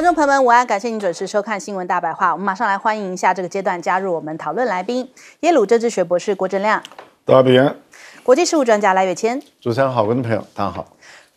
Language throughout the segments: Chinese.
观众朋友们，午安！感谢您准时收看《新闻大白话》，我们马上来欢迎一下这个阶段加入我们讨论来宾：耶鲁政治学博士郭正亮，大平国际事务专家赖月谦；主持人好，观众朋友，大家好；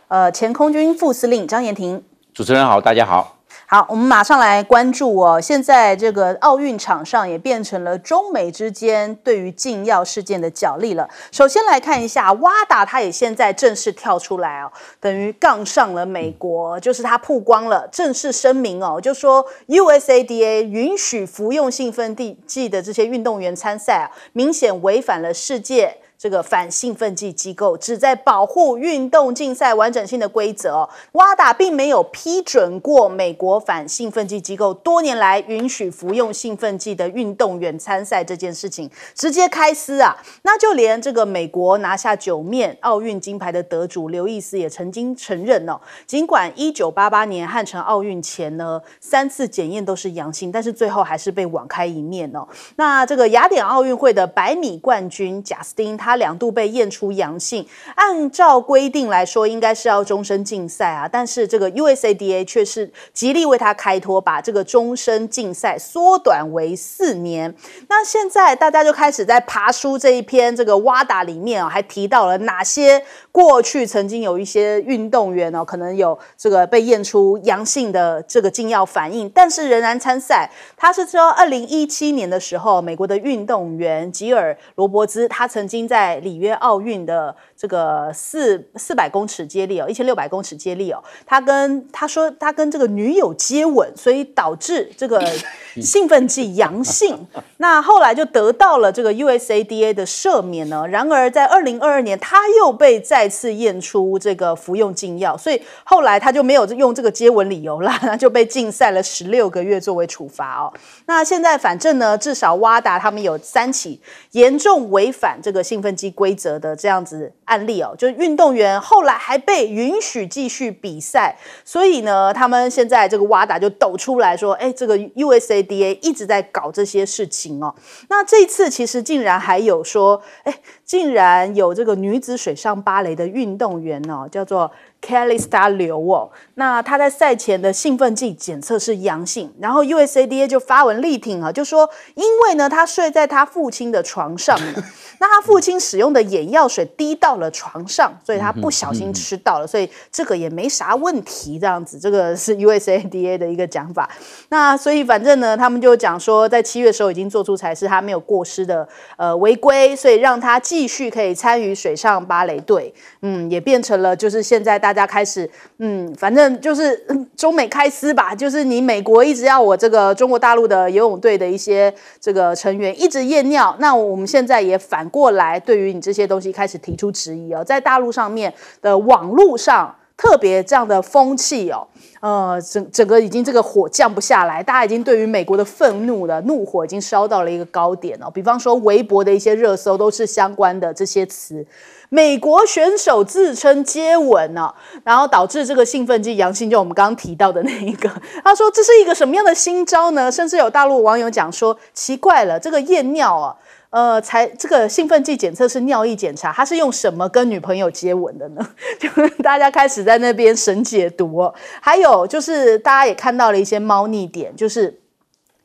呃，前空军副司令张延廷；主持人好，大家好。好，我们马上来关注哦。现在这个奥运场上也变成了中美之间对于禁药事件的角力了。首先来看一下，哇达他也现在正式跳出来哦，等于杠上了美国，就是他曝光了正式声明哦，就说 USADA 允许服用兴奋剂的这些运动员参赛，明显违反了世界。这个反兴奋剂机构旨在保护运动竞赛完整性的规则，哇达并没有批准过美国反兴奋剂机构多年来允许服用兴奋剂的运动员参赛这件事情，直接开撕啊！那就连这个美国拿下九面奥运金牌的得主刘易斯也曾经承认哦，尽管一九八八年汉城奥运前呢三次检验都是阳性，但是最后还是被网开一面哦。那这个雅典奥运会的百米冠军贾斯汀他。两度被验出阳性，按照规定来说，应该是要终身禁赛啊。但是这个 USADA 却是极力为他开脱，把这个终身禁赛缩短为四年。那现在大家就开始在爬书这一篇这个挖打里面啊，还提到了哪些过去曾经有一些运动员哦，可能有这个被验出阳性的这个禁药反应，但是仍然参赛。他是说，二零一七年的时候，美国的运动员吉尔罗伯兹，他曾经在在里约奥运的。这个四四百公尺接力哦，一千六百公尺接力哦，他跟他说他跟这个女友接吻，所以导致这个 兴奋剂阳性。那后来就得到了这个 USADA 的赦免呢。然而在二零二二年，他又被再次验出这个服用禁药，所以后来他就没有用这个接吻理由了，那就被禁赛了十六个月作为处罚哦。那现在反正呢，至少挖达他们有三起严重违反这个兴奋剂规则的这样子。案例哦，就是运动员后来还被允许继续比赛，所以呢，他们现在这个瓦达就抖出来说，哎，这个 USADA 一直在搞这些事情哦。那这次其实竟然还有说，哎。竟然有这个女子水上芭蕾的运动员哦，叫做 k e l l y s t a Liu 哦，那她在赛前的兴奋剂检测是阳性，然后 USADA 就发文力挺啊，就说因为呢，她睡在她父亲的床上，那她父亲使用的眼药水滴到了床上，所以她不小心吃到了，所以这个也没啥问题，这样子，这个是 USADA 的一个讲法。那所以反正呢，他们就讲说，在七月的时候已经做出裁示，她没有过失的呃违规，所以让她。继续可以参与水上芭蕾队，嗯，也变成了就是现在大家开始，嗯，反正就是 中美开撕吧，就是你美国一直要我这个中国大陆的游泳队的一些这个成员一直验尿，那我们现在也反过来对于你这些东西开始提出质疑哦，在大陆上面的网络上。特别这样的风气哦，呃，整整个已经这个火降不下来，大家已经对于美国的愤怒的怒火已经烧到了一个高点哦。比方说，微博的一些热搜都是相关的这些词，美国选手自称接吻呢，然后导致这个兴奋剂阳性，就我们刚刚提到的那一个，他说这是一个什么样的新招呢？甚至有大陆网友讲说，奇怪了，这个验尿啊。呃，才这个兴奋剂检测是尿液检查，他是用什么跟女朋友接吻的呢？就大家开始在那边神解读，还有就是大家也看到了一些猫腻点，就是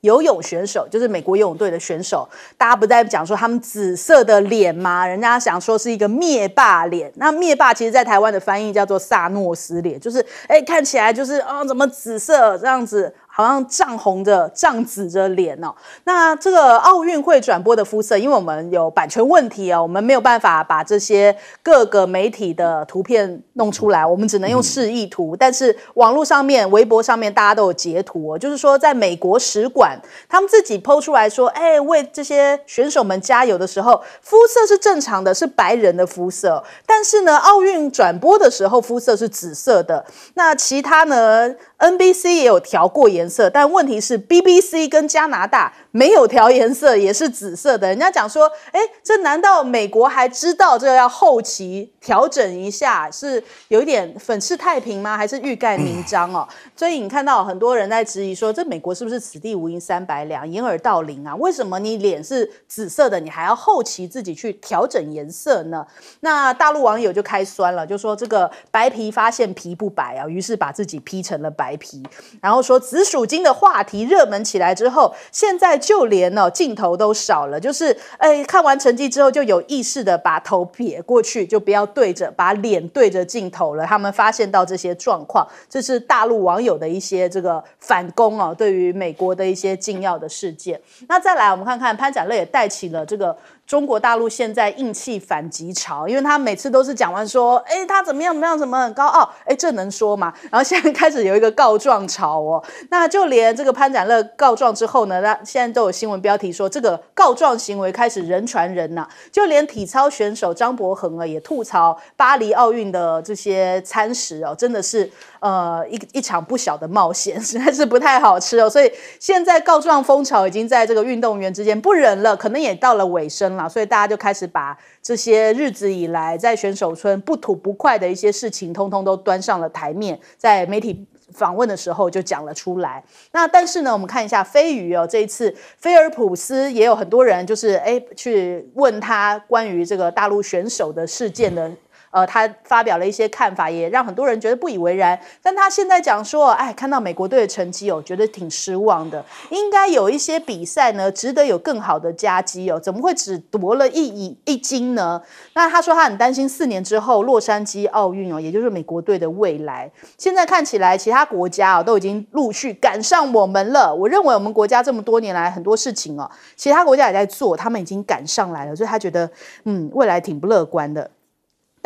游泳选手，就是美国游泳队的选手，大家不在讲说他们紫色的脸吗？人家想说是一个灭霸脸，那灭霸其实，在台湾的翻译叫做萨诺斯脸，就是哎看起来就是啊怎么紫色这样子。好像涨红着、涨紫着脸哦。那这个奥运会转播的肤色，因为我们有版权问题哦，我们没有办法把这些各个媒体的图片弄出来，我们只能用示意图。但是网络上面、微博上面大家都有截图，就是说在美国使馆他们自己 PO 出来说，哎，为这些选手们加油的时候，肤色是正常的，是白人的肤色。但是呢，奥运转播的时候肤色是紫色的。那其他呢，NBC 也有调过颜。色，但问题是，BBC 跟加拿大没有调颜色也是紫色的。人家讲说，哎，这难道美国还知道这个要后期调整一下，是有一点粉饰太平吗？还是欲盖弥彰哦？所以你看到很多人在质疑说，这美国是不是此地无银三百两，掩耳盗铃啊？为什么你脸是紫色的，你还要后期自己去调整颜色呢？那大陆网友就开酸了，就说这个白皮发现皮不白啊，于是把自己 P 成了白皮，然后说紫薯。普京的话题热门起来之后，现在就连哦镜头都少了，就是哎看完成绩之后就有意识的把头撇过去，就不要对着把脸对着镜头了。他们发现到这些状况，这是大陆网友的一些这个反攻啊，对于美国的一些禁药的事件。那再来我们看看潘展乐也带起了这个。中国大陆现在硬气反击潮，因为他每次都是讲完说，哎，他怎么样怎么样怎么很高傲，哎，这能说吗？然后现在开始有一个告状潮哦，那就连这个潘展乐告状之后呢，那现在都有新闻标题说这个告状行为开始人传人呐，就连体操选手张博恒啊也吐槽巴黎奥运的这些餐食哦，真的是。呃，一一场不小的冒险，实在是不太好吃哦。所以现在告状蜂潮已经在这个运动员之间不忍了，可能也到了尾声了。所以大家就开始把这些日子以来在选手村不吐不快的一些事情，通通都端上了台面，在媒体访问的时候就讲了出来。那但是呢，我们看一下飞鱼哦，这一次菲尔普斯也有很多人就是哎去问他关于这个大陆选手的事件的。呃，他发表了一些看法，也让很多人觉得不以为然。但他现在讲说，哎，看到美国队的成绩哦，觉得挺失望的。应该有一些比赛呢，值得有更好的佳绩哦，怎么会只夺了一一金呢？那他说他很担心四年之后洛杉矶奥运哦，也就是美国队的未来。现在看起来，其他国家哦都已经陆续赶上我们了。我认为我们国家这么多年来很多事情哦，其他国家也在做，他们已经赶上来了，所以他觉得嗯，未来挺不乐观的。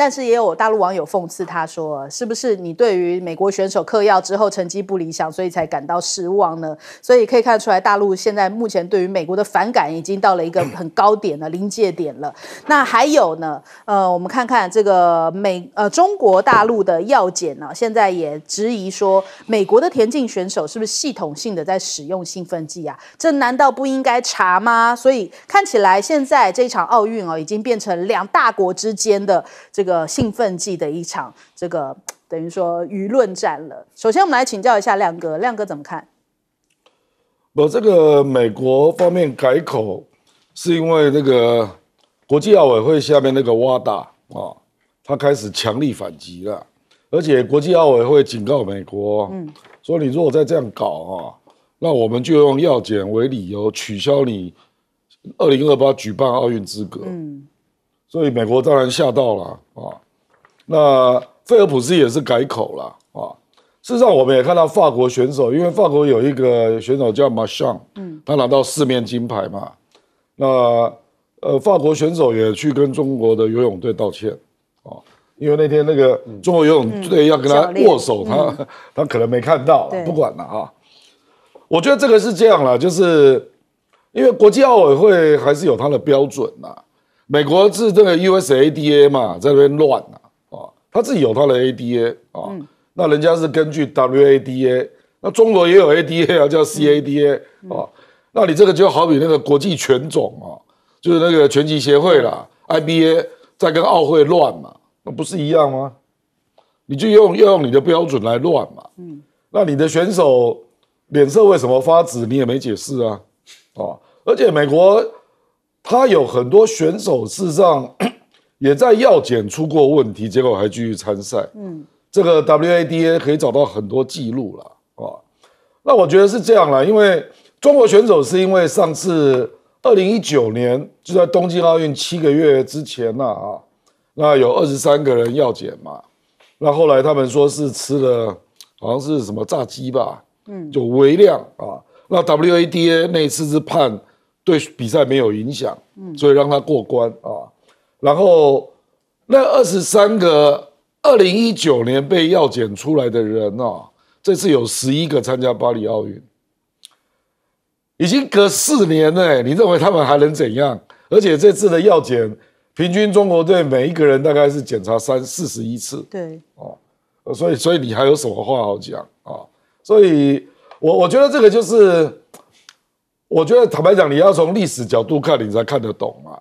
但是也有大陆网友讽刺他说：“是不是你对于美国选手嗑药之后成绩不理想，所以才感到失望呢？”所以可以看出来，大陆现在目前对于美国的反感已经到了一个很高点的临界点了。那还有呢？呃，我们看看这个美呃中国大陆的药检呢，现在也质疑说美国的田径选手是不是系统性的在使用兴奋剂啊？这难道不应该查吗？所以看起来现在这场奥运啊，已经变成两大国之间的这个。呃，兴奋剂的一场这个 等于说舆论战了。首先，我们来请教一下亮哥，亮哥怎么看？我这个美国方面改口，是因为那个国际奥委会下面那个瓦达啊，他开始强力反击了，而且国际奥委会警告美国，嗯，说你如果再这样搞啊，那我们就用药检为理由取消你二零二八举办奥运资格，嗯。所以美国当然吓到了啊，那菲尔普斯也是改口了啊。事实上，我们也看到法国选手，因为法国有一个选手叫马尚，嗯，他拿到四面金牌嘛。那呃，法国选手也去跟中国的游泳队道歉啊，因为那天那个中国游泳队要跟他握手，他 他可能没看到，不管了啊。我觉得这个是这样了，就是因为国际奥委会还是有它的标准啊。美国是这个 U S A D A 嘛，在那边乱啊，他自己有他的 A D A 啊，那人家是根据 W A D A，那中国也有 A D A 啊，叫 C A D A 啊，那你这个就好比那个国际拳种啊，就是那个拳击协会啦 I B A，在跟奥会乱嘛，那不是一样吗？你就用要用你的标准来乱嘛，嗯，那你的选手脸色为什么发紫，你也没解释啊，哦，而且美国。他有很多选手，事实上 也在药检出过问题，结果还继续参赛。嗯，这个 WADA 可以找到很多记录了啊。那我觉得是这样了，因为中国选手是因为上次二零一九年就在东京奥运七个月之前呢啊，那有二十三个人药检嘛，那后来他们说是吃了好像是什么炸鸡吧，嗯，就微量啊。那 WADA 那次是判。对比赛没有影响，嗯，所以让他过关啊。然后那二十三个二零一九年被药检出来的人啊，这次有十一个参加巴黎奥运，已经隔四年了。你认为他们还能怎样？而且这次的药检，平均中国队每一个人大概是检查三四十一次。对，哦，所以所以你还有什么话好讲啊？所以我我觉得这个就是。我觉得坦白讲，你要从历史角度看，你才看得懂嘛。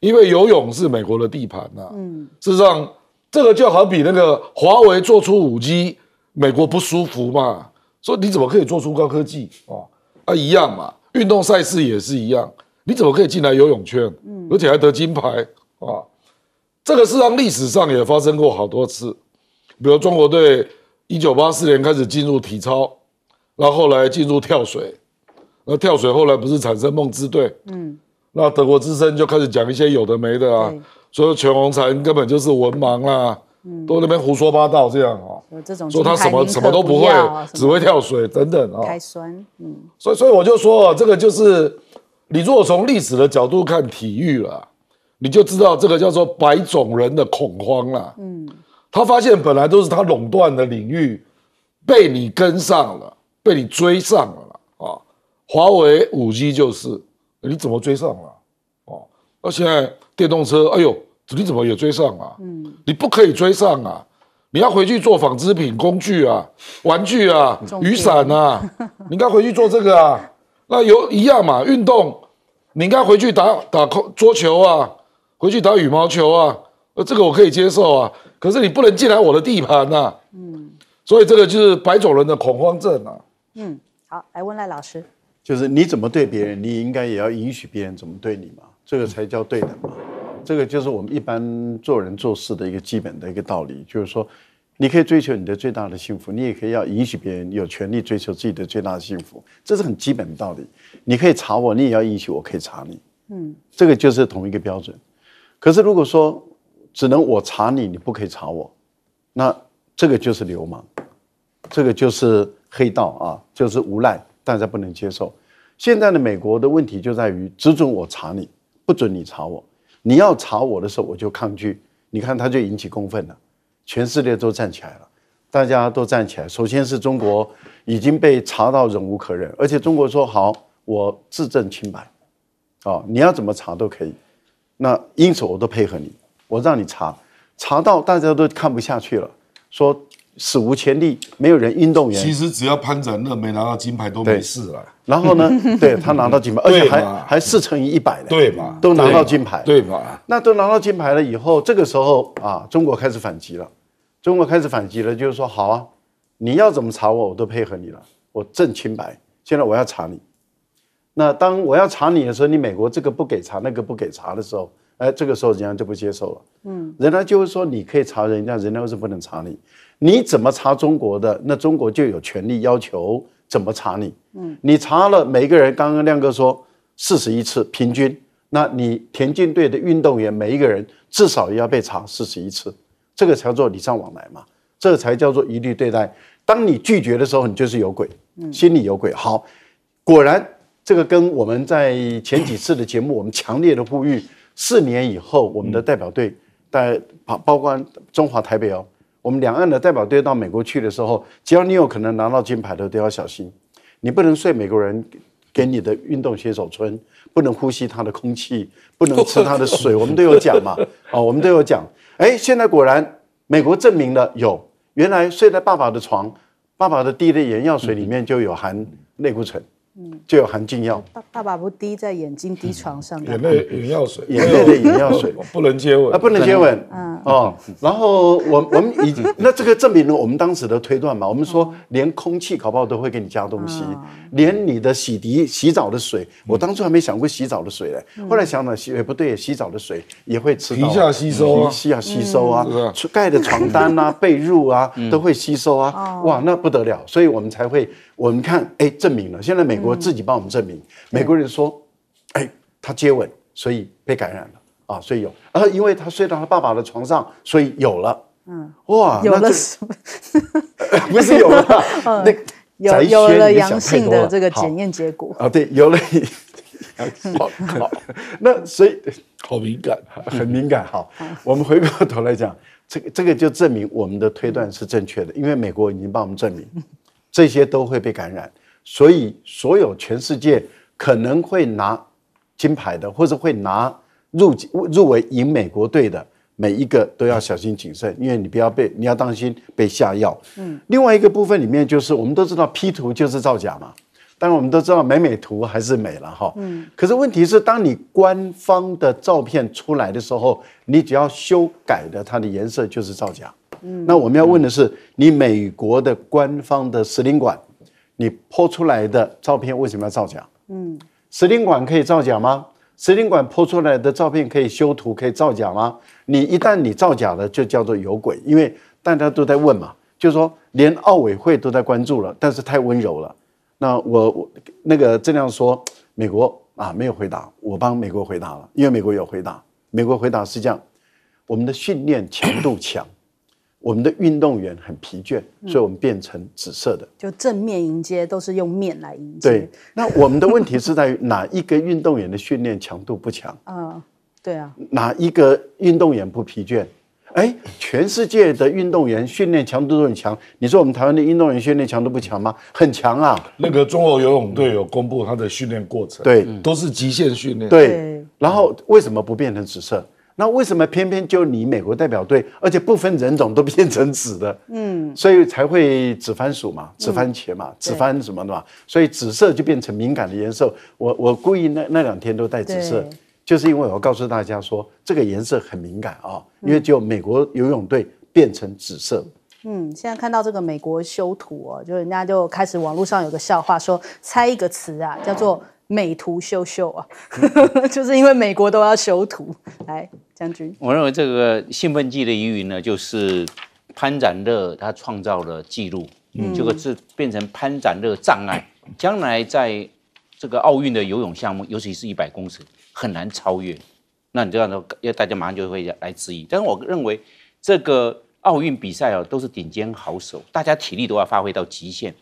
因为游泳是美国的地盘呐。嗯，事实上，这个就好比那个华为做出五 G，美国不舒服嘛，说你怎么可以做出高科技啊啊一样嘛。运动赛事也是一样，你怎么可以进来游泳圈，而且还得金牌啊？这个事实上历史上也发生过好多次，比如中国队一九八四年开始进入体操，然后后来进入跳水。那跳水后来不是产生梦之队？嗯，那德国之声就开始讲一些有的没的啊，说全红婵根本就是文盲啦，嗯，都那边胡说八道这样哦，有这种说他什么什么都不会，只会跳水等等啊，酸，嗯，所以所以我就说，这个就是你如果从历史的角度看体育了，你就知道这个叫做白种人的恐慌了，嗯，他发现本来都是他垄断的领域，被你跟上了，被你追上了。华为五 G 就是，你怎么追上了？哦，那现在电动车，哎呦，你怎么也追上了？嗯，你不可以追上啊，你要回去做纺织品、工具啊、玩具啊、雨伞啊，你应该回去做这个啊。那有一样嘛，运动，你应该回去打打桌球啊，回去打羽毛球啊。呃，这个我可以接受啊，可是你不能进来我的地盘呐。嗯，所以这个就是白种人的恐慌症啊。嗯，好，来问赖老师。就是你怎么对别人，你应该也要允许别人怎么对你嘛，这个才叫对等嘛。这个就是我们一般做人做事的一个基本的一个道理，就是说，你可以追求你的最大的幸福，你也可以要允许别人有权利追求自己的最大的幸福，这是很基本的道理。你可以查我，你也要允许我可以查你，嗯，这个就是同一个标准。可是如果说只能我查你，你不可以查我，那这个就是流氓，这个就是黑道啊，就是无赖。大家不能接受，现在的美国的问题就在于只准我查你，不准你查我。你要查我的时候，我就抗拒。你看，他就引起公愤了，全世界都站起来了，大家都站起来。首先是中国已经被查到忍无可忍，而且中国说好，我自证清白，啊，你要怎么查都可以，那因此我都配合你，我让你查，查到大家都看不下去了，说。史无前例，没有人运动员。其实只要潘展乐没拿到金牌都没事了。然后呢？对他拿到金牌，而且还还四乘以一百的。对吧？都拿到金牌，对吧？那都拿到金牌了以后，这个时候啊，中国开始反击了。中国开始反击了，就是说好啊，你要怎么查我，我都配合你了，我证清白。现在我要查你，那当我要查你的时候，你美国这个不给查，那个不给查的时候，哎，这个时候人家就不接受了。嗯，人家就会说你可以查人家，人家是不能查你。你怎么查中国的？那中国就有权利要求怎么查你。嗯，你查了每一个人，刚刚亮哥说四十一次平均，那你田径队的运动员每一个人至少也要被查四十一次，这个才叫做礼尚往来嘛，这个才叫做一律对待。当你拒绝的时候，你就是有鬼，心里有鬼。好，果然这个跟我们在前几次的节目，我们强烈的呼吁，四年以后我们的代表队，在包包括中华台北哦。我们两岸的代表队到美国去的时候，只要你有可能拿到金牌的都要小心，你不能睡美国人给你的运动选手村，不能呼吸他的空气，不能吃他的水，我们都有讲嘛。哦，我们都有讲。哎，现在果然美国证明了有，原来睡在爸爸的床，爸爸的滴的眼药水里面就有含类固醇。就有含金药，爸爸不滴在眼睛滴床上面，眼眼药水，眼泪的眼药水 不能接吻，啊不能接吻，嗯哦，然后我我们已 那这个证明了我们当时的推断嘛，我们说连空气搞不好都会给你加东西，连你的洗涤洗澡的水，我当初还没想过洗澡的水嘞，后来想想洗不对，洗澡的水也会吃皮下吸收，皮下吸收啊，盖的床单啊 被褥啊都会吸收啊，哇那不得了，所以我们才会。我们看，哎，证明了。现在美国自己帮我们证明，美国人说，哎，他接吻，所以被感染了啊，所以有。呃，因为他睡到他爸爸的床上，所以有了。嗯，哇，有了什么？不是有了，那有有了阳性的这个检验结果啊，对，有了。好，那所以好敏感，很敏感。好，我们回过头来讲，这个这个就证明我们的推断是正确的，因为美国已经帮我们证明。这些都会被感染，所以所有全世界可能会拿金牌的，或者会拿入入围赢美国队的每一个都要小心谨慎，因为你不要被，你要当心被下药。嗯，另外一个部分里面就是我们都知道 P 图就是造假嘛，当然我们都知道美美图还是美了哈，嗯，可是问题是当你官方的照片出来的时候，你只要修改的它的颜色就是造假。那我们要问的是，你美国的官方的使领馆，你拍出来的照片为什么要造假？嗯，使领馆可以造假吗？使领馆拍出来的照片可以修图、可以造假吗？你一旦你造假了，就叫做有鬼，因为大家都在问嘛，就是说连奥委会都在关注了，但是太温柔了。那我我那个这样说，美国啊没有回答，我帮美国回答了，因为美国有回答。美国回答是这样，我们的训练强度强。我们的运动员很疲倦，所以我们变成紫色的。就正面迎接都是用面来迎接。对，那我们的问题是在哪一个运动员的训练强度不强？嗯，对啊。哪一个运动员不疲倦？哎，全世界的运动员训练强度都很强，你说我们台湾的运动员训练强度不强吗？很强啊。那个中国游泳队有公布他的训练过程，对，都是极限训练。对。然后为什么不变成紫色？那为什么偏偏就你美国代表队，而且不分人种都变成紫的？嗯，所以才会紫番薯嘛，紫番茄嘛，紫番什么的嘛，所以紫色就变成敏感的颜色。我我故意那那两天都戴紫色，就是因为我告诉大家说这个颜色很敏感啊，因为就美国游泳队变成紫色。嗯，现在看到这个美国修图哦，就人家就开始网络上有个笑话，说猜一个词啊，叫做。美图秀秀啊，就是因为美国都要修图。来，将军，我认为这个兴奋剂的疑云呢，就是潘展乐他创造了记录，结果是变成潘展乐障碍，将来在这个奥运的游泳项目，尤其是一百公尺，很难超越。那你这样说，要大家马上就会来质疑。但是我认为这个奥运比赛啊，都是顶尖好手，大家体力都要发挥到极限。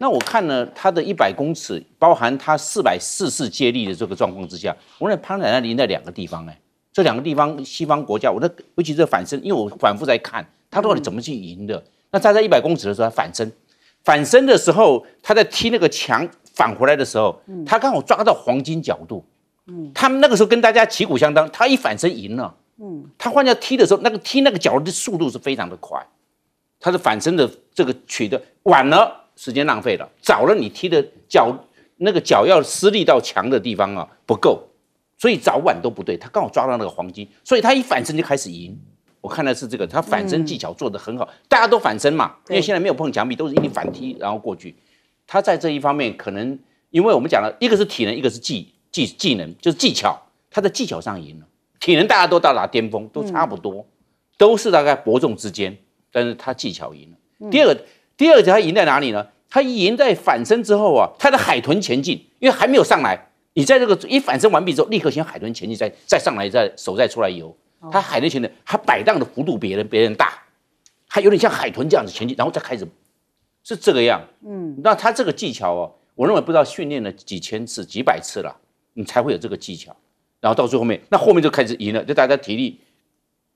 那我看呢，他的一百公尺包含他四百四十接力的这个状况之下，我那潘奶奶赢在两个地方哎，这两个地方西方国家，我那尤其是反身，因为我反复在看他到底怎么去赢的。那他在一百公尺的时候他反身，反身的时候他在踢那个墙返回来的时候，他刚好抓到黄金角度。嗯，他们那个时候跟大家旗鼓相当，他一反身赢了。嗯，他换掉踢的时候，那个踢那个脚的速度是非常的快，他的反身的这个取得晚了。时间浪费了，早了你踢的脚那个脚要施力到墙的地方啊不够，所以早晚都不对。他刚好抓到那个黄金，所以他一反身就开始赢。我看的是这个，他反身技巧做得很好，大家都反身嘛，因为现在没有碰墙壁，都是一反踢然后过去。他在这一方面可能，因为我们讲了一个是体能，一个是技技技能，就是技巧。他在技巧上赢了，体能大家都到达巅峰，都差不多，都是大概伯仲之间，但是他技巧赢了。第二个。第二个，他赢在哪里呢？他赢在反身之后啊，他的海豚前进，因为还没有上来。你在这个一反身完毕之后，立刻先海豚前进，再再上来，再手再出来游。他海豚前进，他摆荡的幅度比人比人大，还有点像海豚这样子前进，然后再开始是这个样。嗯，那他这个技巧哦，我认为不知道训练了几千次、几百次了，你才会有这个技巧。然后到最后面，那后面就开始赢了。就大家体力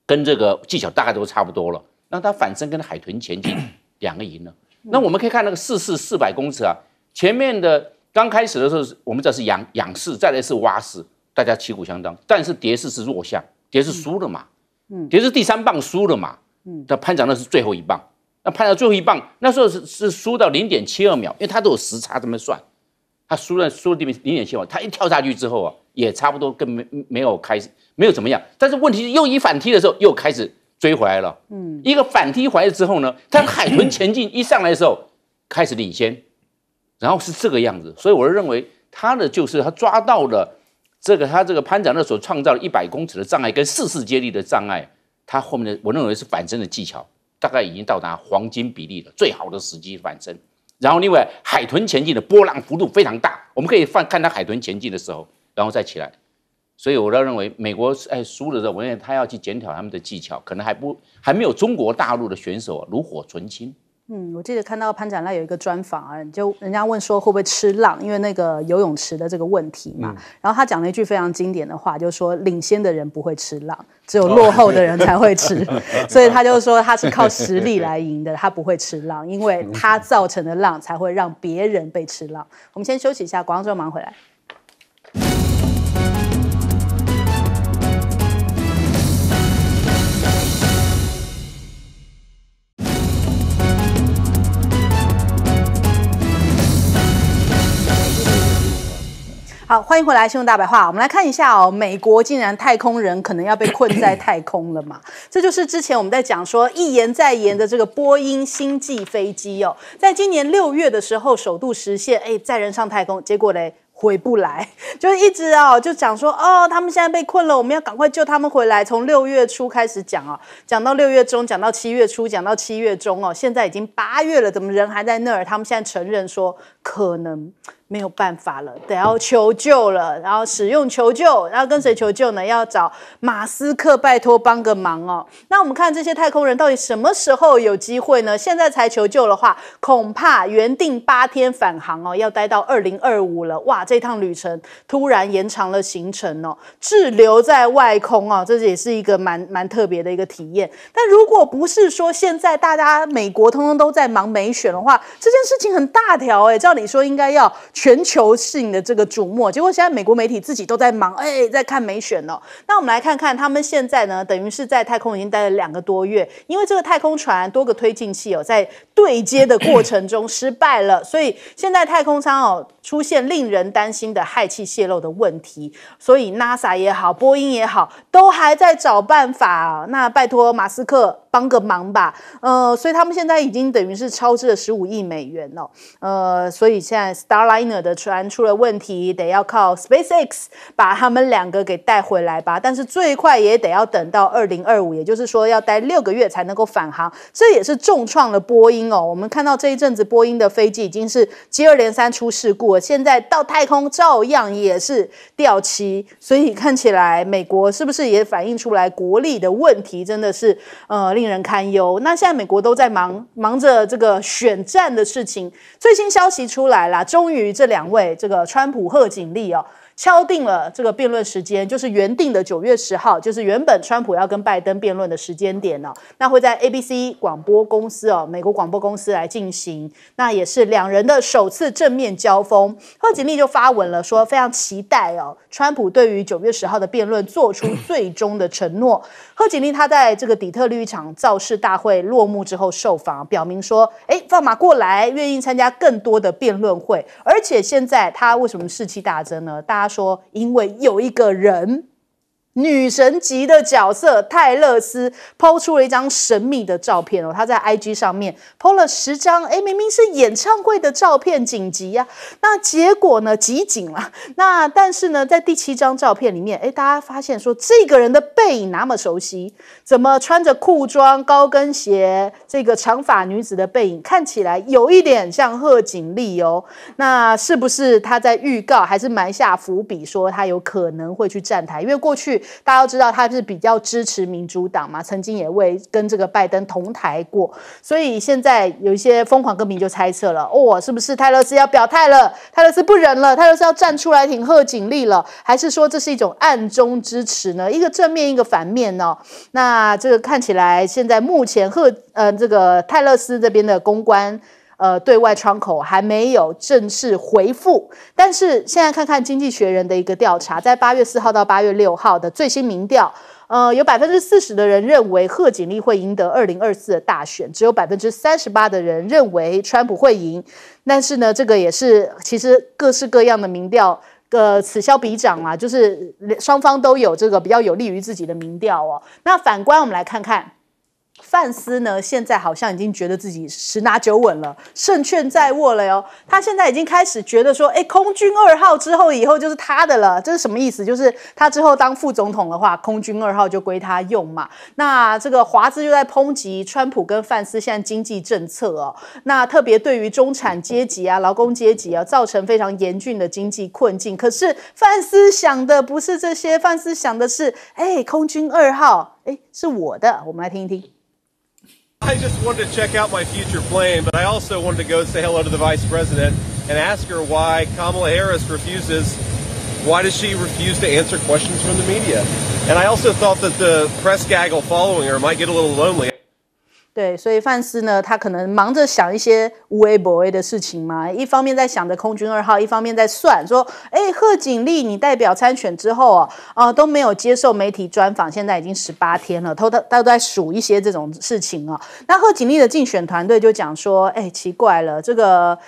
跟这个技巧大概都差不多了，让他反身跟海豚前进。两个赢了，那我们可以看那个四四四百公尺啊，前面的刚开始的时候我们这是仰仰视，再来是蛙式，大家旗鼓相当，但是蝶式是弱项，蝶式输了嘛，嗯，蝶式第三棒输了嘛，嗯，那潘长乐是最后一棒，那潘长最后一棒那时候是是输到零点七二秒，因为他都有时差这么算，他输了输了零点七秒，他一跳下去之后啊，也差不多跟没没有开始没有怎么样，但是问题又一反踢的时候又开始。追回来了，嗯，一个反踢回来之后呢，他海豚前进 一上来的时候开始领先，然后是这个样子，所以我认为他的就是他抓到了这个他这个潘展乐所创造的一百公尺的障碍跟四次接力的障碍，他后面的我认为是反身的技巧，大概已经到达黄金比例了，最好的时机反身。然后另外海豚前进的波浪幅度非常大，我们可以放看他海豚前进的时候，然后再起来。所以，我倒认为美国哎输了之后，我认为他要去检讨他们的技巧，可能还不还没有中国大陆的选手炉火纯青。嗯，我记得看到潘展乐有一个专访啊，就人家问说会不会吃浪，因为那个游泳池的这个问题嘛。然后他讲了一句非常经典的话，就是说领先的人不会吃浪，只有落后的人才会吃。所以他就说他是靠实力来赢的，他不会吃浪，因为他造成的浪才会让别人被吃浪。我们先休息一下，广州忙回来。好，欢迎回来，新闻大白话。我们来看一下哦，美国竟然太空人可能要被困在太空了嘛？这就是之前我们在讲说一言再言的这个波音星际飞机哦，在今年六月的时候首度实现哎载人上太空，结果嘞回不来，就一直哦就讲说哦他们现在被困了，我们要赶快救他们回来。从六月初开始讲哦，讲到六月中，讲到七月初，讲到七月中哦，现在已经八月了，怎么人还在那儿？他们现在承认说可能。没有办法了，得要求救了，然后使用求救，然后跟谁求救呢？要找马斯克，拜托帮个忙哦。那我们看这些太空人到底什么时候有机会呢？现在才求救的话，恐怕原定八天返航哦，要待到二零二五了。哇，这趟旅程突然延长了行程哦，滞留在外空哦，这也是一个蛮蛮特别的一个体验。但如果不是说现在大家美国通通都在忙美选的话，这件事情很大条哎，照理说应该要。全球性的这个瞩目，结果现在美国媒体自己都在忙，哎，在看美选哦。那我们来看看他们现在呢，等于是在太空已经待了两个多月，因为这个太空船多个推进器哦，在。对接的过程中失败了，所以现在太空舱哦出现令人担心的氦气泄漏的问题，所以 NASA 也好，波音也好，都还在找办法。那拜托马斯克帮个忙吧，呃，所以他们现在已经等于是超支了十五亿美元哦，呃，所以现在 Starliner 的船出了问题，得要靠 SpaceX 把他们两个给带回来吧，但是最快也得要等到二零二五，也就是说要待六个月才能够返航，这也是重创了波音。我们看到这一阵子波音的飞机已经是接二连三出事故，现在到太空照样也是掉漆，所以看起来美国是不是也反映出来国力的问题，真的是呃令人堪忧。那现在美国都在忙忙着这个选战的事情，最新消息出来了，终于这两位这个川普贺锦丽哦。敲定了这个辩论时间，就是原定的九月十号，就是原本川普要跟拜登辩论的时间点呢。那会在 ABC 广播公司哦，美国广播公司来进行。那也是两人的首次正面交锋。贺锦丽就发文了，说非常期待哦，川普对于九月十号的辩论做出最终的承诺。贺锦丽她在这个底特律一场造势大会落幕之后受访，表明说，哎，放马过来，愿意参加更多的辩论会。而且现在他为什么士气大增呢？大家。说，因为有一个人，女神级的角色泰勒斯抛出了一张神秘的照片哦，他在 IG 上面抛了十张，哎，明明是演唱会的照片，紧急呀，那结果呢，急锦了，那但是呢，在第七张照片里面，哎，大家发现说这个人的背影那么熟悉。怎么穿着裤装、高跟鞋？这个长发女子的背影看起来有一点像贺锦丽哦。那是不是她在预告，还是埋下伏笔，说她有可能会去站台？因为过去大家都知道她是比较支持民主党嘛，曾经也为跟这个拜登同台过。所以现在有一些疯狂歌迷就猜测了：哦，是不是泰勒斯要表态了？泰勒斯不忍了，泰勒斯要站出来挺贺锦丽了？还是说这是一种暗中支持呢？一个正面，一个反面呢？那。那这个看起来，现在目前赫呃这个泰勒斯这边的公关呃对外窗口还没有正式回复，但是现在看看《经济学人》的一个调查，在八月四号到八月六号的最新民调，呃，有百分之四十的人认为贺锦丽会赢得二零二四的大选，只有百分之三十八的人认为川普会赢。但是呢，这个也是其实各式各样的民调。呃，此消彼长啊，就是双方都有这个比较有利于自己的民调哦。那反观我们来看看。范斯呢，现在好像已经觉得自己十拿九稳了，胜券在握了哟。他现在已经开始觉得说，哎，空军二号之后，以后就是他的了。这是什么意思？就是他之后当副总统的话，空军二号就归他用嘛。那这个华兹就在抨击川普跟范斯现在经济政策哦。那特别对于中产阶级啊、劳工阶级啊，造成非常严峻的经济困境。可是范斯想的不是这些，范斯想的是，哎，空军二号，哎，是我的。我们来听一听。I just wanted to check out my future plane, but I also wanted to go say hello to the vice president and ask her why Kamala Harris refuses. Why does she refuse to answer questions from the media? And I also thought that the press gaggle following her might get a little lonely. 对，所以范斯呢，他可能忙着想一些无为而为的事情嘛。一方面在想着空军二号，一方面在算说，哎，贺锦丽你代表参选之后啊，啊都没有接受媒体专访，现在已经十八天了，偷偷大家都在数一些这种事情啊。那贺锦丽的竞选团队就讲说，哎，奇怪了，这个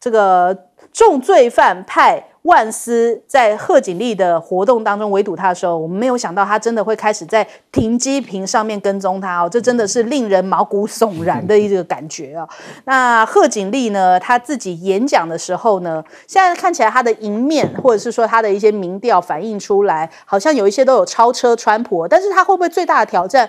这个重罪犯派。万斯在贺锦丽的活动当中围堵他的时候，我们没有想到他真的会开始在停机坪上面跟踪他哦，这真的是令人毛骨悚然的一个感觉啊。那贺锦丽呢，他自己演讲的时候呢，现在看起来他的赢面，或者是说他的一些民调反映出来，好像有一些都有超车川普，但是他会不会最大的挑战？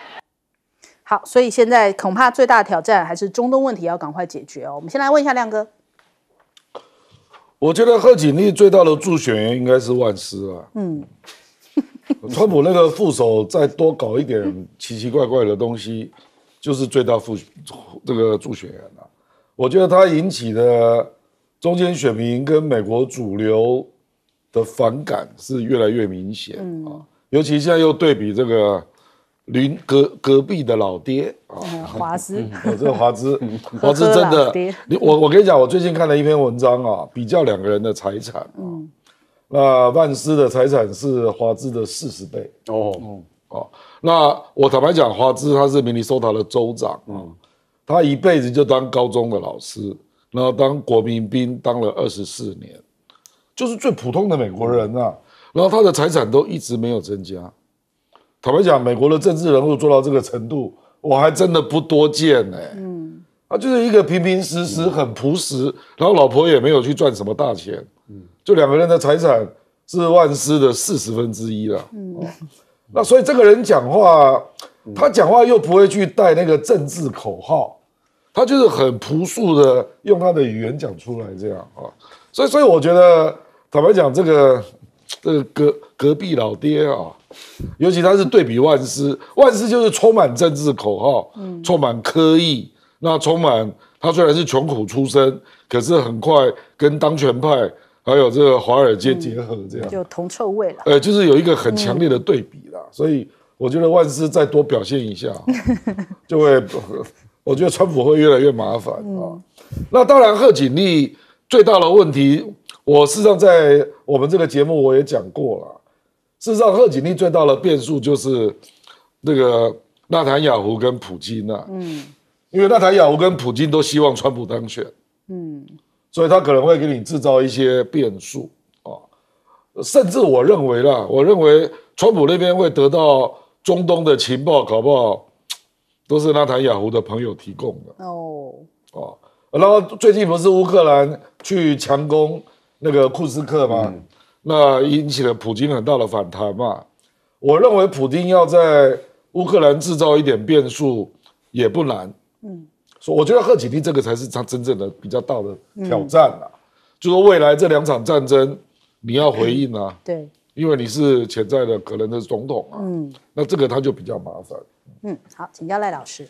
好，所以现在恐怕最大的挑战还是中东问题要赶快解决哦。我们先来问一下亮哥，我觉得贺锦丽最大的助选员应该是万斯啊。嗯，川普那个副手再多搞一点奇奇怪怪的东西，就是最大副这个助选员了。我觉得他引起的中间选民跟美国主流的反感是越来越明显啊，尤其现在又对比这个。邻隔隔壁的老爹啊，华兹，我这个华兹，华兹真的，你我我跟你讲，我最近看了一篇文章啊，比较两个人的财产啊，那万斯的财产是华兹的四十倍哦，哦，那我坦白讲，华兹他是明尼苏达的州长啊，他一辈子就当高中的老师，然后当国民兵当了二十四年，就是最普通的美国人啊，然后他的财产都一直没有增加。坦白讲，美国的政治人物做到这个程度，我还真的不多见呢。嗯，他就是一个平平实实、很朴实，然后老婆也没有去赚什么大钱，嗯，就两个人的财产是万斯的四十分之一了。嗯，那所以这个人讲话，他讲话又不会去带那个政治口号，他就是很朴素的用他的语言讲出来这样啊。所以，所以我觉得，坦白讲，这个这个隔隔壁老爹啊。尤其他是对比万斯，万斯就是充满政治口号，嗯，充满科意，那充满他虽然是穷苦出身，可是很快跟当权派还有这个华尔街结合，这样就同臭味了。呃，就是有一个很强烈的对比了，所以我觉得万斯再多表现一下，就会，我觉得川普会越来越麻烦啊。那当然，贺锦丽最大的问题，我事实上在我们这个节目我也讲过了。事实上，贺锦丽最大的变数就是那个纳坦雅胡跟普京呐，嗯，因为纳坦雅胡跟普京都希望川普当选，嗯，所以他可能会给你制造一些变数啊，甚至我认为啦，我认为川普那边会得到中东的情报，搞不好都是纳坦雅胡的朋友提供的哦，啊，然后最近不是乌克兰去强攻那个库斯克吗？那引起了普京很大的反弹嘛？我认为普京要在乌克兰制造一点变数也不难。嗯，说我觉得赫奇蒂这个才是他真正的比较大的挑战啊。就说未来这两场战争，你要回应啊？对，因为你是潜在的可能的总统啊。嗯，那这个他就比较麻烦。嗯，好，请教赖老师，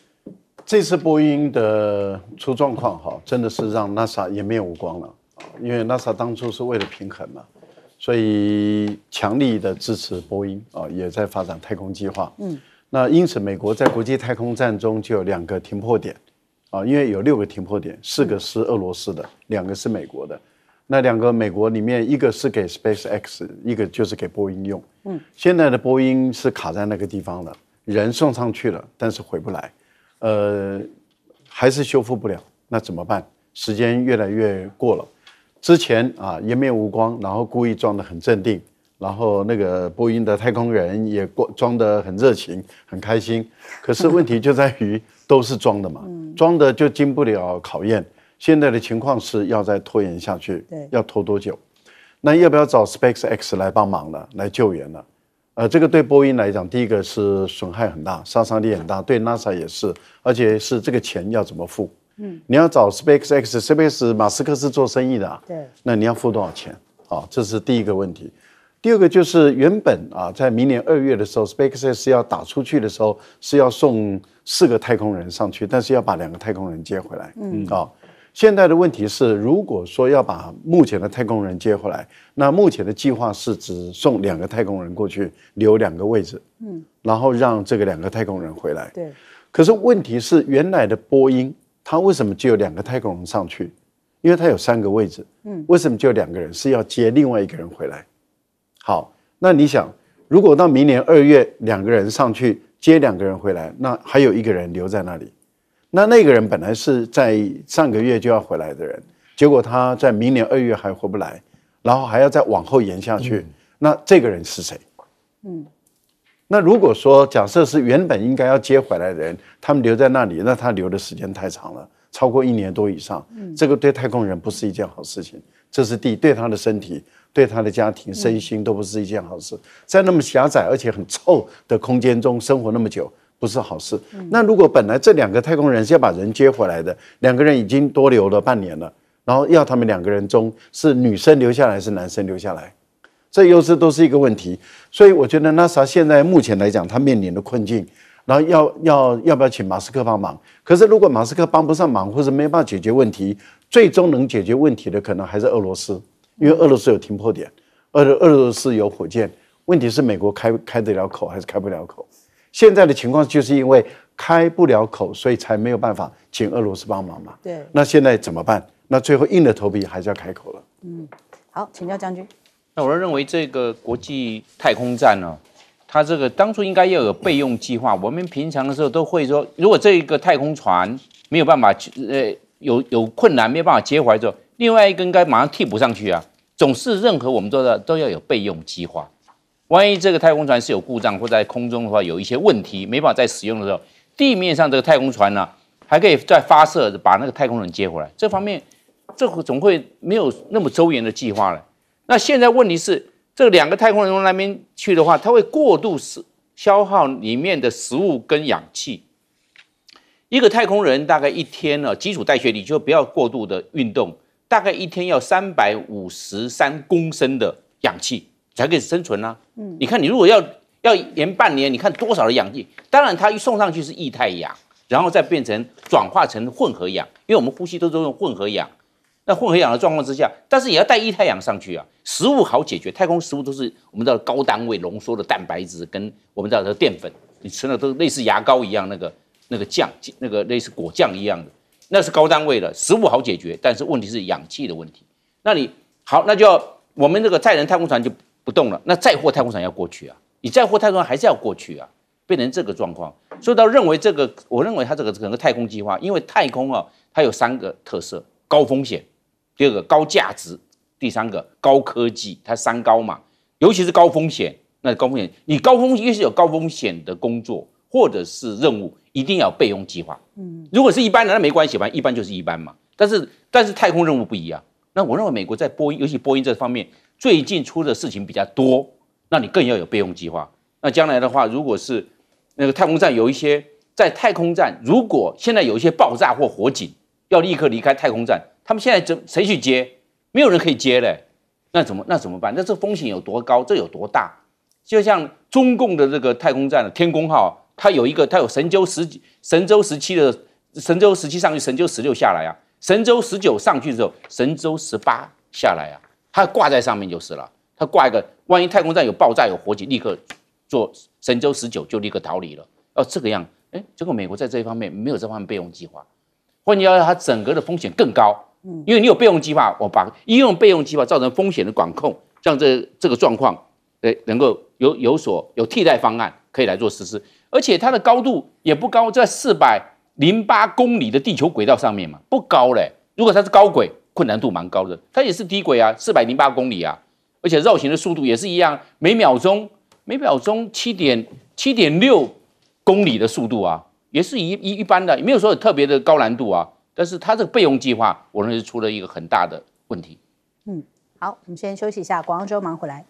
这次波音的出状况哈，真的是让 NASA 颜面无光了，因为 NASA 当初是为了平衡嘛。所以，强力的支持波音啊，也在发展太空计划。嗯，那因此，美国在国际太空站中就有两个停泊点，啊，因为有六个停泊点，四个是俄罗斯的，两个是美国的。那两个美国里面，一个是给 Space X，一个就是给波音用。嗯，现在的波音是卡在那个地方了，人送上去了，但是回不来，呃，还是修复不了。那怎么办？时间越来越过了。之前啊，颜面无光，然后故意装得很镇定，然后那个波音的太空人也装得很热情、很开心。可是问题就在于都是装的嘛，装的就经不了考验。现在的情况是要再拖延下去，要拖多久？那要不要找 SpaceX 来帮忙呢？来救援呢？呃，这个对波音来讲，第一个是损害很大，杀伤力很大，对 NASA 也是，而且是这个钱要怎么付？嗯，你要找 SpaceX，SpaceX 马斯克是做生意的啊。对。那你要付多少钱？啊，这是第一个问题。第二个就是原本啊，在明年二月的时候，SpaceX 要打出去的时候是要送四个太空人上去，但是要把两个太空人接回来。嗯。啊，现在的问题是，如果说要把目前的太空人接回来，那目前的计划是只送两个太空人过去，留两个位置。嗯。然后让这个两个太空人回来。对。可是问题是原来的波音。他为什么只有两个太空人上去？因为他有三个位置。嗯，为什么只有两个人？是要接另外一个人回来。好，那你想，如果到明年二月两个人上去接两个人回来，那还有一个人留在那里。那那个人本来是在上个月就要回来的人，结果他在明年二月还回不来，然后还要再往后延下去。那这个人是谁？嗯。那如果说假设是原本应该要接回来的人，他们留在那里，那他留的时间太长了，超过一年多以上，这个对太空人不是一件好事情。这是第一，对他的身体、对他的家庭、身心都不是一件好事。在那么狭窄而且很臭的空间中生活那么久，不是好事。那如果本来这两个太空人是要把人接回来的，两个人已经多留了半年了，然后要他们两个人中是女生留下来，是男生留下来？这又是都是一个问题，所以我觉得 NASA 现在目前来讲，它面临的困境，然后要要要不要请马斯克帮忙？可是如果马斯克帮不上忙，或者没办法解决问题，最终能解决问题的可能还是俄罗斯，因为俄罗斯有停破点，俄俄罗斯有火箭。问题是美国开开得了口还是开不了口？现在的情况就是因为开不了口，所以才没有办法请俄罗斯帮忙嘛。对。那现在怎么办？那最后硬着头皮还是要开口了。嗯，好，请教将军。我认为这个国际太空站呢，它这个当初应该要有备用计划。我们平常的时候都会说，如果这一个太空船没有办法，去，呃，有有困难没有办法接回来之后，另外一个应该马上替补上去啊。总是任何我们做的都要有备用计划。万一这个太空船是有故障或在空中的话，有一些问题没办法再使用的时候，地面上这个太空船呢还可以再发射把那个太空人接回来。这方面这总会没有那么周延的计划了。那现在问题是，这两个太空人从那边去的话，他会过度消耗里面的食物跟氧气。一个太空人大概一天呢，基础代谢你就不要过度的运动，大概一天要三百五十三公升的氧气才可以生存啦。嗯，你看你如果要要延半年，你看多少的氧气？当然，它一送上去是液态氧，然后再变成转化成混合氧，因为我们呼吸都是用混合氧。那混合氧的状况之下，但是也要带一太氧上去啊。食物好解决，太空食物都是我们知道高单位浓缩的蛋白质跟我们知道的淀粉，你吃的都类似牙膏一样那个那个酱，那个类似果酱一样的，那是高单位的食物好解决。但是问题是氧气的问题。那你好，那就要我们这个载人太空船就不动了，那载货太空船要过去啊。你载货太空船还是要过去啊，变成这个状况。所以到认为这个，我认为它这个整个太空计划，因为太空啊，它有三个特色，高风险。第二个高价值，第三个高科技，它三高嘛，尤其是高风险。那高风险，你高风险，越是有高风险的工作或者是任务，一定要备用计划。嗯，如果是一般的，那没关系吧，一般就是一般嘛。但是，但是太空任务不一样。那我认为美国在波音，尤其波音这方面，最近出的事情比较多，那你更要有备用计划。那将来的话，如果是那个太空站有一些在太空站，如果现在有一些爆炸或火警，要立刻离开太空站。他们现在怎谁去接？没有人可以接嘞，那怎么那怎么办？那这风险有多高？这有多大？就像中共的这个太空站的天宫号，它有一个，它有神舟十神舟十七的神舟十七上去，神舟十六下来啊，神舟十九上去之后，神舟十八下来啊，它挂在上面就是了。它挂一个，万一太空站有爆炸有火警，立刻做神舟十九就立刻逃离了。哦，这个样，哎，结果美国在这一方面没有这方面备用计划，换话说，它整个的风险更高。因为你有备用计划，我把应用备用计划造成风险的管控，让这这个状况，诶，能够有有所有替代方案可以来做实施，而且它的高度也不高，在四百零八公里的地球轨道上面嘛，不高嘞。如果它是高轨，困难度蛮高的，它也是低轨啊，四百零八公里啊，而且绕行的速度也是一样，每秒钟每秒钟七点七点六公里的速度啊，也是一一一般的，没有说特别的高难度啊。但是他这个备用计划，我认为出了一个很大的问题。嗯，好，我们先休息一下，广告之后忙回来。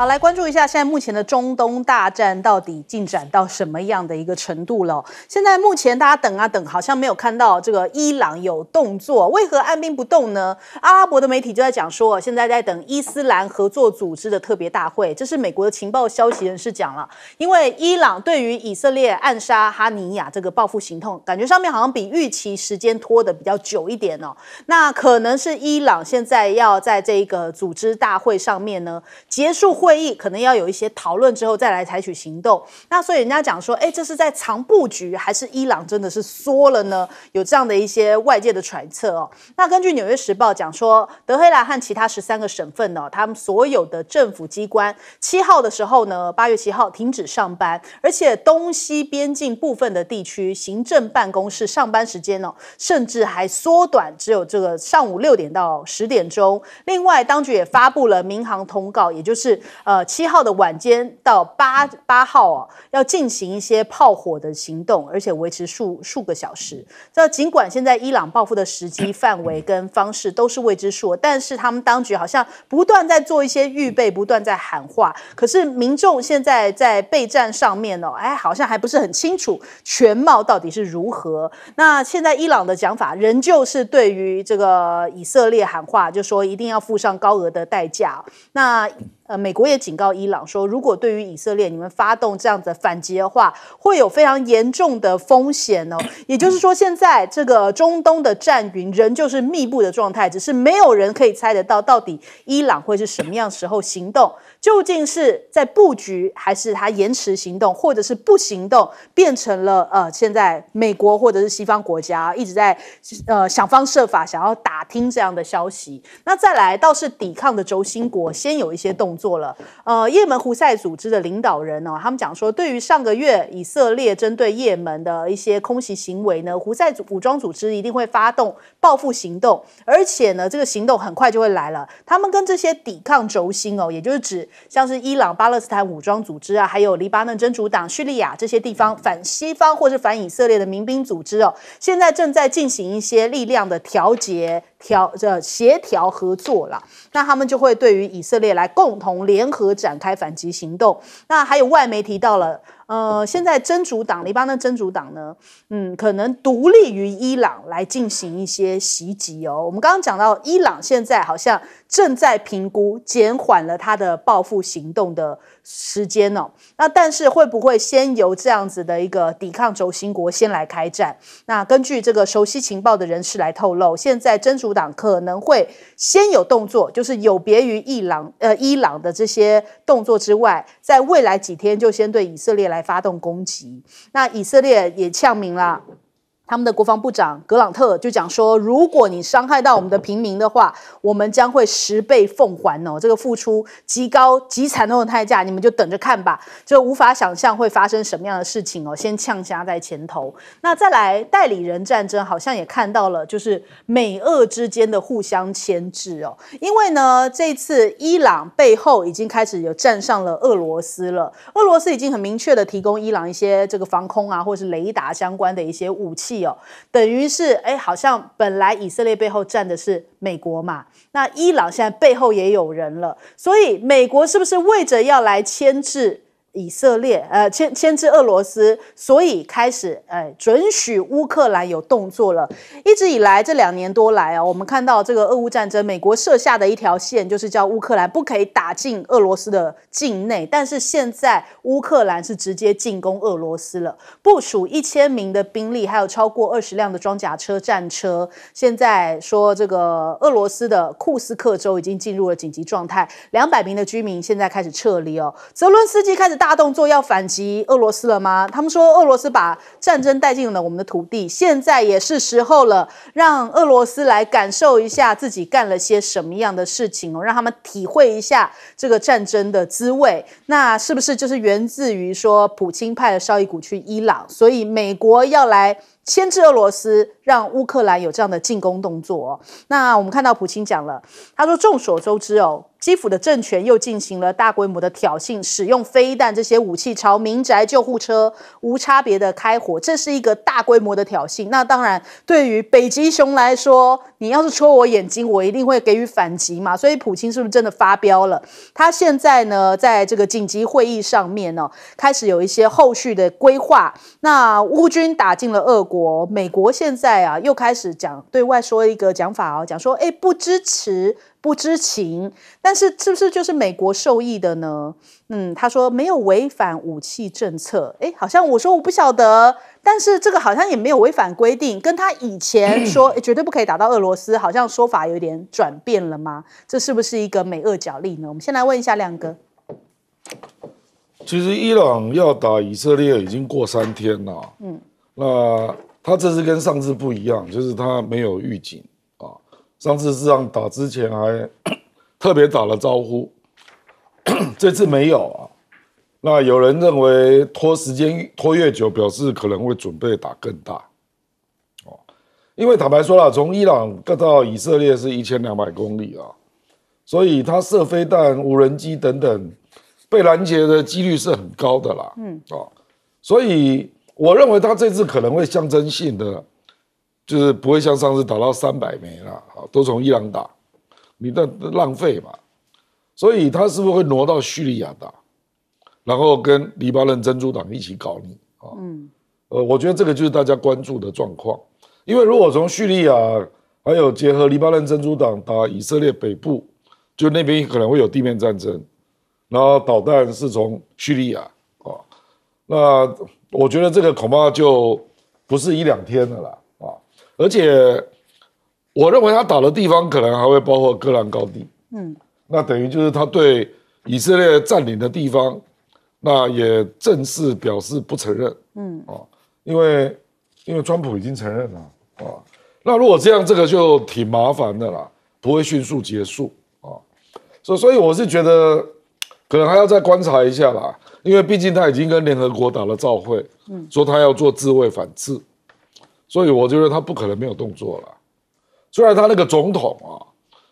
好，来关注一下现在目前的中东大战到底进展到什么样的一个程度了？现在目前大家等啊等，好像没有看到这个伊朗有动作，为何按兵不动呢？阿拉伯的媒体就在讲说，现在在等伊斯兰合作组织的特别大会，这是美国的情报消息人士讲了，因为伊朗对于以色列暗杀哈尼亚这个报复行动，感觉上面好像比预期时间拖得比较久一点哦。那可能是伊朗现在要在这个组织大会上面呢结束会。会议可能要有一些讨论之后再来采取行动。那所以人家讲说，哎，这是在长布局，还是伊朗真的是缩了呢？有这样的一些外界的揣测哦。那根据《纽约时报》讲说，德黑兰和其他十三个省份呢，他们所有的政府机关七号的时候呢，八月七号停止上班，而且东西边境部分的地区行政办公室上班时间呢，甚至还缩短，只有这个上午六点到十点钟。另外，当局也发布了民航通告，也就是。呃，七号的晚间到八八号啊，要进行一些炮火的行动，而且维持数数个小时。那尽管现在伊朗报复的时机、范围跟方式都是未知数，但是他们当局好像不断在做一些预备，不断在喊话。可是民众现在在备战上面呢，哎，好像还不是很清楚全貌到底是如何。那现在伊朗的讲法仍旧是对于这个以色列喊话，就说一定要付上高额的代价。那呃，美国也警告伊朗说，如果对于以色列你们发动这样的反击的话，会有非常严重的风险哦。也就是说，现在这个中东的战云仍就是密布的状态，只是没有人可以猜得到到底伊朗会是什么样时候行动。究竟是在布局，还是他延迟行动，或者是不行动，变成了呃，现在美国或者是西方国家一直在呃想方设法想要打听这样的消息。那再来倒是抵抗的轴心国先有一些动作了。呃，也门胡塞组织的领导人哦，他们讲说，对于上个月以色列针对也门的一些空袭行为呢，胡塞组武装组织一定会发动报复行动，而且呢，这个行动很快就会来了。他们跟这些抵抗轴心哦，也就是指。像是伊朗、巴勒斯坦武装组织啊，还有黎巴嫩真主党、叙利亚这些地方反西方或是反以色列的民兵组织哦，现在正在进行一些力量的调节、调呃协调合作了。那他们就会对于以色列来共同联合展开反击行动。那还有外媒提到了，呃，现在真主党、黎巴嫩真主党呢，嗯，可能独立于伊朗来进行一些袭击哦。我们刚刚讲到伊朗现在好像。正在评估减缓了他的报复行动的时间呢。那但是会不会先由这样子的一个抵抗轴心国先来开战？那根据这个熟悉情报的人士来透露，现在真主党可能会先有动作，就是有别于伊朗呃伊朗的这些动作之外，在未来几天就先对以色列来发动攻击。那以色列也呛明了。他们的国防部长格朗特就讲说，如果你伤害到我们的平民的话，我们将会十倍奉还哦。这个付出极高极惨痛的代价，你们就等着看吧，就无法想象会发生什么样的事情哦。先呛瞎在前头，那再来代理人战争，好像也看到了，就是美俄之间的互相牵制哦。因为呢，这次伊朗背后已经开始有站上了俄罗斯了，俄罗斯已经很明确的提供伊朗一些这个防空啊，或者是雷达相关的一些武器。有等于是，哎，好像本来以色列背后站的是美国嘛，那伊朗现在背后也有人了，所以美国是不是为着要来牵制？以色列呃牵牵制俄罗斯，所以开始呃准许乌克兰有动作了。一直以来，这两年多来哦，我们看到这个俄乌战争，美国设下的一条线就是叫乌克兰不可以打进俄罗斯的境内。但是现在乌克兰是直接进攻俄罗斯了，部署一千名的兵力，还有超过二十辆的装甲车战车。现在说这个俄罗斯的库斯克州已经进入了紧急状态，两百名的居民现在开始撤离哦。泽伦斯基开始。大动作要反击俄罗斯了吗？他们说俄罗斯把战争带进了我们的土地，现在也是时候了，让俄罗斯来感受一下自己干了些什么样的事情哦，让他们体会一下这个战争的滋味。那是不是就是源自于说普京派了绍伊古去伊朗，所以美国要来牵制俄罗斯？让乌克兰有这样的进攻动作，那我们看到普京讲了，他说：“众所周知哦，基辅的政权又进行了大规模的挑衅，使用飞弹这些武器朝民宅、救护车无差别的开火，这是一个大规模的挑衅。那当然，对于北极熊来说，你要是戳我眼睛，我一定会给予反击嘛。所以，普京是不是真的发飙了？他现在呢，在这个紧急会议上面呢，开始有一些后续的规划。那乌军打进了俄国，美国现在。哎呀，又开始讲对外说一个讲法哦，讲说哎不支持不知情，但是是不是就是美国受益的呢？嗯，他说没有违反武器政策，哎，好像我说我不晓得，但是这个好像也没有违反规定，跟他以前说绝对不可以打到俄罗斯，好像说法有点转变了吗？这是不是一个美俄角力呢？我们先来问一下亮哥，其实伊朗要打以色列已经过三天了，嗯，那。他这次跟上次不一样，就是他没有预警啊。上次是让打之前还 特别打了招呼，这次没有啊。那有人认为拖时间拖越久，表示可能会准备打更大。哦，因为坦白说了，从伊朗到以色列是一千两百公里啊，所以他射飞弹、无人机等等被拦截的几率是很高的啦。嗯，哦，所以。我认为他这次可能会象征性的，就是不会像上次打到三百枚了，啊，都从伊朗打，你那浪费嘛？所以他是不是会挪到叙利亚打，然后跟黎巴嫩真主党一起搞你啊？嗯，呃，我觉得这个就是大家关注的状况，因为如果从叙利亚还有结合黎巴嫩真主党打以色列北部，就那边可能会有地面战争，然后导弹是从叙利亚啊，那。我觉得这个恐怕就不是一两天的啦，啊，而且我认为他倒的地方可能还会包括戈兰高地，嗯，那等于就是他对以色列占领的地方，那也正式表示不承认，嗯，啊，因为因为川普已经承认了，啊，那如果这样，这个就挺麻烦的啦，不会迅速结束，啊，所所以我是觉得可能还要再观察一下啦。因为毕竟他已经跟联合国打了照会，嗯，说他要做自卫反制，所以我觉得他不可能没有动作了。虽然他那个总统啊，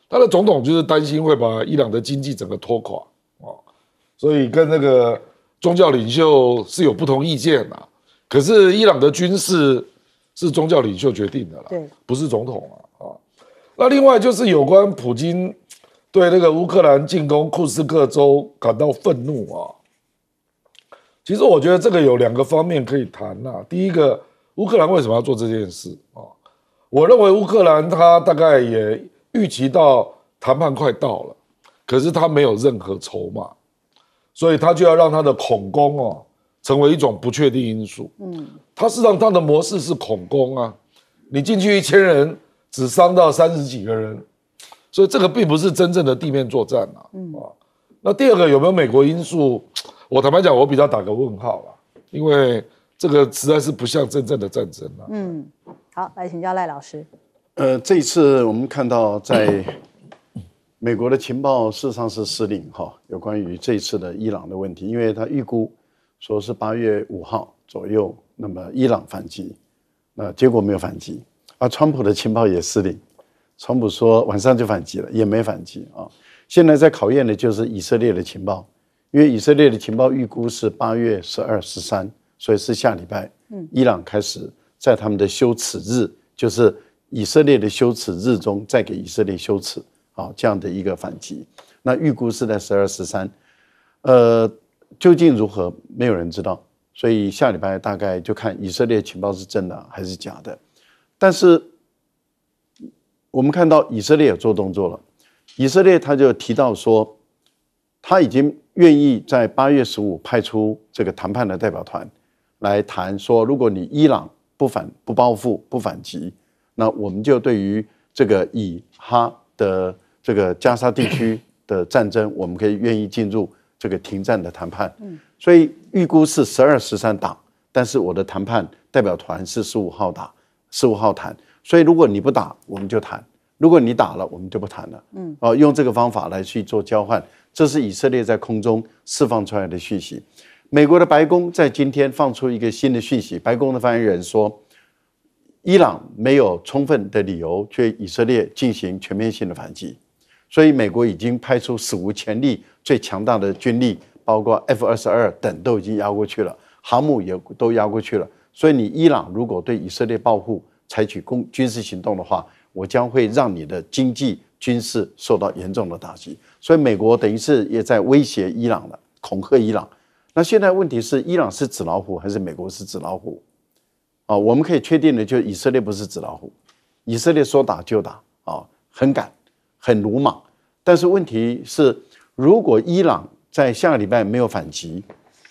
他的总统就是担心会把伊朗的经济整个拖垮啊，所以跟那个宗教领袖是有不同意见的。可是伊朗的军事是宗教领袖决定的啦，对，不是总统啊啊。那另外就是有关普京对那个乌克兰进攻库斯克州感到愤怒啊。其实我觉得这个有两个方面可以谈呐。第一个，乌克兰为什么要做这件事啊？我认为乌克兰他大概也预期到谈判快到了，可是他没有任何筹码，所以他就要让他的恐攻哦成为一种不确定因素。嗯，他事实上他的模式是恐攻啊，你进去一千人只伤到三十几个人，所以这个并不是真正的地面作战嘛。啊，那第二个有没有美国因素？我坦白讲，我比较打个问号吧。因为这个实在是不像真正的战争啊。嗯，好，来请教赖老师。呃，这一次我们看到，在美国的情报事实上是失灵哈，有关于这次的伊朗的问题，因为他预估说是八月五号左右，那么伊朗反击，那结果没有反击，而川普的情报也失灵，川普说晚上就反击了，也没反击啊。现在在考验的就是以色列的情报。因为以色列的情报预估是八月十二十三，所以是下礼拜。嗯，伊朗开始在他们的羞耻日，就是以色列的羞耻日中，再给以色列羞耻，好这样的一个反击。那预估是在十二十三，呃，究竟如何，没有人知道。所以下礼拜大概就看以色列情报是真的还是假的。但是我们看到以色列也做动作了，以色列他就提到说，他已经。愿意在八月十五派出这个谈判的代表团来谈，说如果你伊朗不反不报复不反击，那我们就对于这个以哈的这个加沙地区的战争，我们可以愿意进入这个停战的谈判。嗯，所以预估是十二十三打，但是我的谈判代表团是十五号打，十五号谈。所以如果你不打，我们就谈；如果你打了，我们就不谈了。嗯，哦，用这个方法来去做交换。这是以色列在空中释放出来的讯息。美国的白宫在今天放出一个新的讯息，白宫的发言人说，伊朗没有充分的理由对以色列进行全面性的反击，所以美国已经派出史无前例最强大的军力，包括 F 二十二等都已经压过去了，航母也都压过去了。所以你伊朗如果对以色列报复采取攻军事行动的话，我将会让你的经济军事受到严重的打击。所以美国等于是也在威胁伊朗了，恐吓伊朗。那现在问题是，伊朗是纸老虎还是美国是纸老虎？啊，我们可以确定的就以色列不是纸老虎，以色列说打就打啊，很敢，很鲁莽。但是问题是，如果伊朗在下个礼拜没有反击，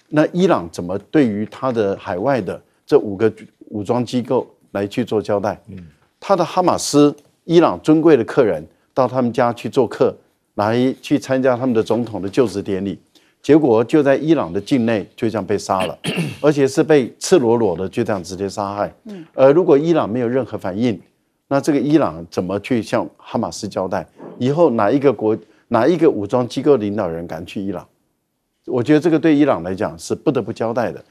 那伊朗怎么对于他的海外的这五个武装机构来去做交代？嗯，他的哈马斯，伊朗尊贵的客人到他们家去做客。来去参加他们的总统的就职典礼，结果就在伊朗的境内就这样被杀了，而且是被赤裸裸的就这样直接杀害。而如果伊朗没有任何反应，那这个伊朗怎么去向哈马斯交代？以后哪一个国哪一个武装机构领导人敢去伊朗？我觉得这个对伊朗来讲是不得不交代的。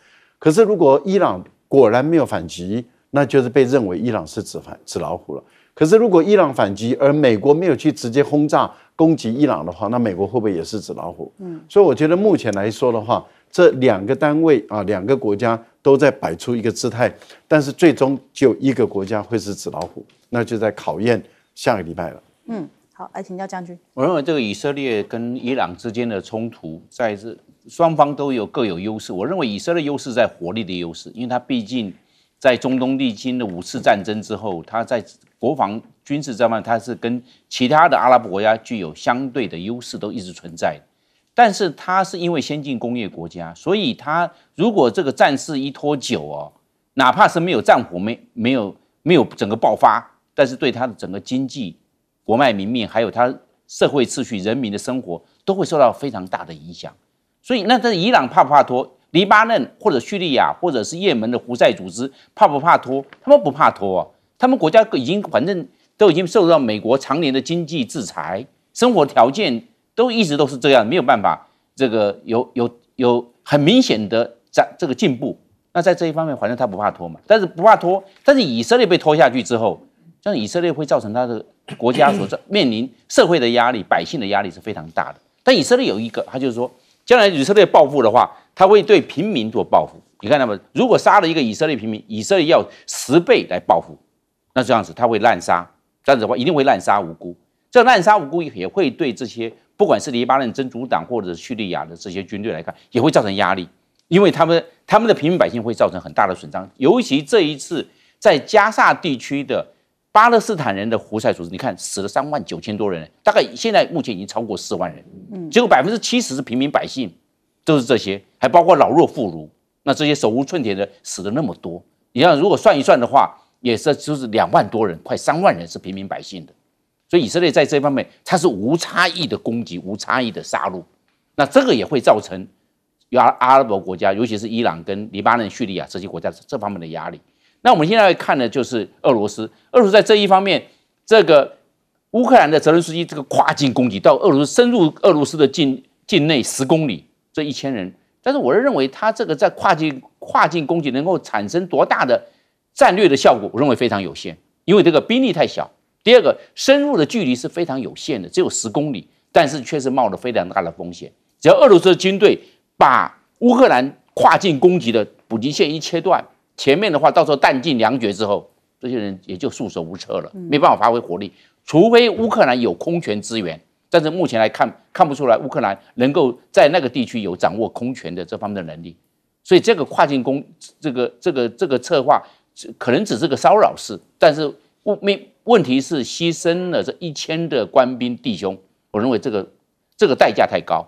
可是如果伊朗果然没有反击，那就是被认为伊朗是纸反纸老虎了。可是如果伊朗反击，而美国没有去直接轰炸。攻击伊朗的话，那美国会不会也是纸老虎？嗯，所以我觉得目前来说的话，这两个单位啊，两个国家都在摆出一个姿态，但是最终就一个国家会是纸老虎，那就在考验下个礼拜了。嗯，好，来请教将军。我认为这个以色列跟伊朗之间的冲突，在这双方都有各有优势。我认为以色列优势在火力的优势，因为它毕竟。在中东历经的五次战争之后，他在国防军事这方面，他是跟其他的阿拉伯国家具有相对的优势，都一直存在。但是，他是因为先进工业国家，所以他如果这个战事一拖久哦，哪怕是没有战火、没没有没有整个爆发，但是对他的整个经济、国脉民命，还有他社会秩序、人民的生活，都会受到非常大的影响。所以，那这伊朗怕不怕拖？黎巴嫩或者叙利亚或者是也门的胡塞组织怕不怕拖？他们不怕拖啊！他们国家已经反正都已经受到美国常年的经济制裁，生活条件都一直都是这样，没有办法，这个有有有很明显的在这个进步。那在这一方面，反正他不怕拖嘛。但是不怕拖，但是以色列被拖下去之后，像以色列会造成他的国家所面临社会的压力、百姓的压力是非常大的。但以色列有一个，他就是说，将来以色列报复的话。他会对平民做报复，你看到们如果杀了一个以色列平民，以色列要十倍来报复，那这样子他会滥杀，这样子的话一定会滥杀无辜。这滥杀无辜也会对这些不管是黎巴嫩真主党或者是叙利亚的这些军队来看，也会造成压力，因为他们他们的平民百姓会造成很大的损伤。尤其这一次在加萨地区的巴勒斯坦人的胡塞组织，你看死了三万九千多人，大概现在目前已经超过四万人，嗯，结果百分之七十是平民百姓。都是这些，还包括老弱妇孺，那这些手无寸铁的死了那么多。你像如果算一算的话，也是就是两万多人，快三万人是平民百姓的。所以以色列在这方面，它是无差异的攻击，无差异的杀戮。那这个也会造成阿阿拉伯国家，尤其是伊朗、跟黎巴嫩、叙利亚这些国家这方面的压力。那我们现在看的就是俄罗斯，俄罗斯在这一方面，这个乌克兰的泽连斯基这个跨境攻击到俄罗斯，深入俄罗斯的境境内十公里。这一千人，但是我认为他这个在跨境跨境攻击能够产生多大的战略的效果，我认为非常有限，因为这个兵力太小。第二个，深入的距离是非常有限的，只有十公里，但是确实冒着非常大的风险。只要俄罗斯军队把乌克兰跨境攻击的补给线一切断，前面的话到时候弹尽粮绝之后，这些人也就束手无策了，没办法发挥火力，除非乌克兰有空权支援。但是目前来看，看不出来乌克兰能够在那个地区有掌握空权的这方面的能力，所以这个跨境攻，这个这个这个策划可能只是个骚扰式，但是问问问题是牺牲了这一千的官兵弟兄，我认为这个这个代价太高。